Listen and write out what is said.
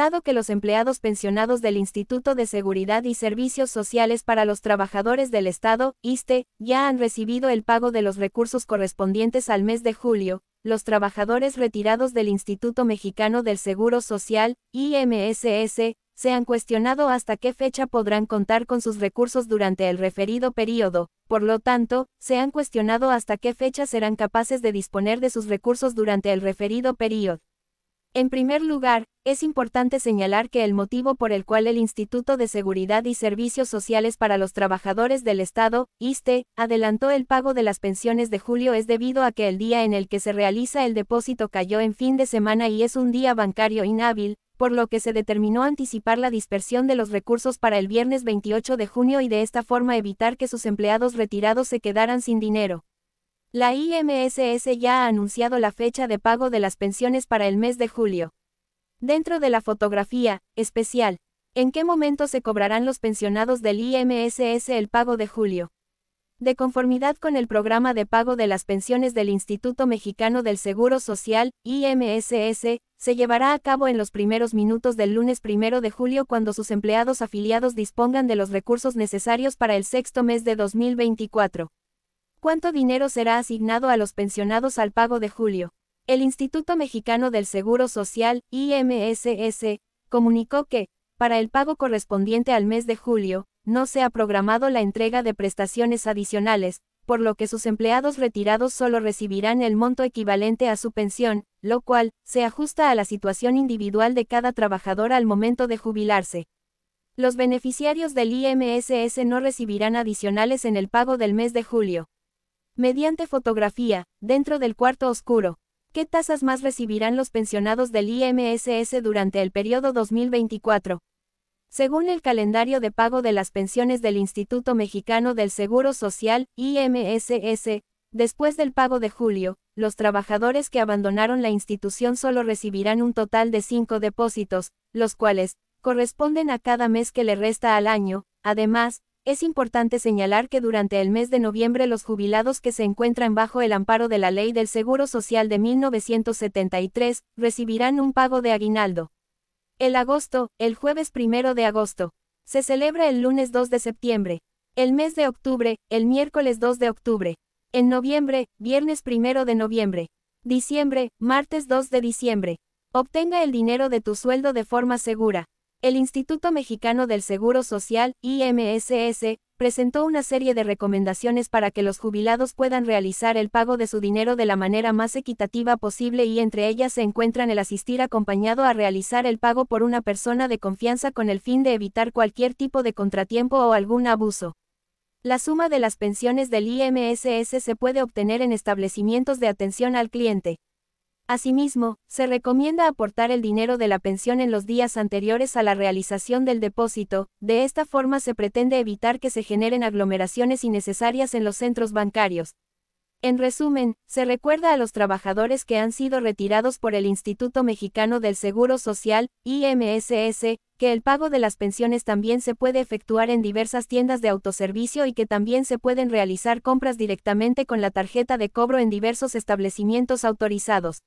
dado que los empleados pensionados del Instituto de Seguridad y Servicios Sociales para los Trabajadores del Estado, ISTE, ya han recibido el pago de los recursos correspondientes al mes de julio, los trabajadores retirados del Instituto Mexicano del Seguro Social, IMSS, se han cuestionado hasta qué fecha podrán contar con sus recursos durante el referido periodo, por lo tanto, se han cuestionado hasta qué fecha serán capaces de disponer de sus recursos durante el referido periodo. En primer lugar, es importante señalar que el motivo por el cual el Instituto de Seguridad y Servicios Sociales para los Trabajadores del Estado, ISTE, adelantó el pago de las pensiones de julio es debido a que el día en el que se realiza el depósito cayó en fin de semana y es un día bancario inhábil, por lo que se determinó anticipar la dispersión de los recursos para el viernes 28 de junio y de esta forma evitar que sus empleados retirados se quedaran sin dinero. La IMSS ya ha anunciado la fecha de pago de las pensiones para el mes de julio. Dentro de la fotografía, especial, ¿en qué momento se cobrarán los pensionados del IMSS el pago de julio? De conformidad con el programa de pago de las pensiones del Instituto Mexicano del Seguro Social, IMSS, se llevará a cabo en los primeros minutos del lunes primero de julio cuando sus empleados afiliados dispongan de los recursos necesarios para el sexto mes de 2024. ¿Cuánto dinero será asignado a los pensionados al pago de julio? El Instituto Mexicano del Seguro Social, IMSS, comunicó que, para el pago correspondiente al mes de julio, no se ha programado la entrega de prestaciones adicionales, por lo que sus empleados retirados solo recibirán el monto equivalente a su pensión, lo cual, se ajusta a la situación individual de cada trabajador al momento de jubilarse. Los beneficiarios del IMSS no recibirán adicionales en el pago del mes de julio. Mediante fotografía, dentro del cuarto oscuro. ¿Qué tasas más recibirán los pensionados del IMSS durante el periodo 2024? Según el calendario de pago de las pensiones del Instituto Mexicano del Seguro Social, IMSS, después del pago de julio, los trabajadores que abandonaron la institución solo recibirán un total de cinco depósitos, los cuales, corresponden a cada mes que le resta al año, además, es importante señalar que durante el mes de noviembre los jubilados que se encuentran bajo el amparo de la Ley del Seguro Social de 1973 recibirán un pago de aguinaldo. El agosto, el jueves primero de agosto. Se celebra el lunes 2 de septiembre. El mes de octubre, el miércoles 2 de octubre. En noviembre, viernes primero de noviembre. Diciembre, martes 2 de diciembre. Obtenga el dinero de tu sueldo de forma segura. El Instituto Mexicano del Seguro Social, IMSS, presentó una serie de recomendaciones para que los jubilados puedan realizar el pago de su dinero de la manera más equitativa posible y entre ellas se encuentran el asistir acompañado a realizar el pago por una persona de confianza con el fin de evitar cualquier tipo de contratiempo o algún abuso. La suma de las pensiones del IMSS se puede obtener en establecimientos de atención al cliente. Asimismo, se recomienda aportar el dinero de la pensión en los días anteriores a la realización del depósito, de esta forma se pretende evitar que se generen aglomeraciones innecesarias en los centros bancarios. En resumen, se recuerda a los trabajadores que han sido retirados por el Instituto Mexicano del Seguro Social, IMSS, que el pago de las pensiones también se puede efectuar en diversas tiendas de autoservicio y que también se pueden realizar compras directamente con la tarjeta de cobro en diversos establecimientos autorizados.